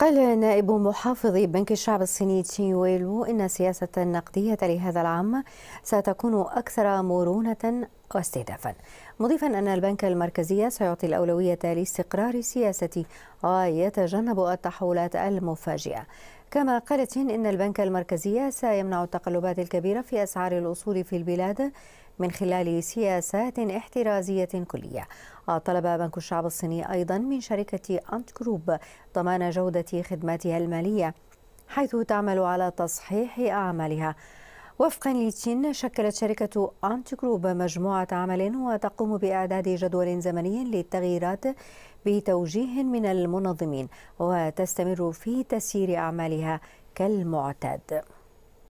قال نائب محافظ بنك الشعب الصيني تشين ويلو إن السياسة النقدية لهذا العام ستكون أكثر مرونة واستهدافا مضيفا أن البنك المركزي سيعطي الأولوية لاستقرار السياسة ويتجنب التحولات المفاجئة كما قالت إن البنك المركزي سيمنع التقلبات الكبيرة في أسعار الأصول في البلاد من خلال سياسات احترازية كلية طلب بنك الشعب الصيني أيضا من شركة أنت جروب ضمان جودة خدماتها المالية حيث تعمل على تصحيح أعمالها وفقا لتشين شكلت شركة أنتي جروب مجموعة عمل وتقوم بإعداد جدول زمني للتغييرات بتوجيه من المنظمين وتستمر في تسيير أعمالها كالمعتاد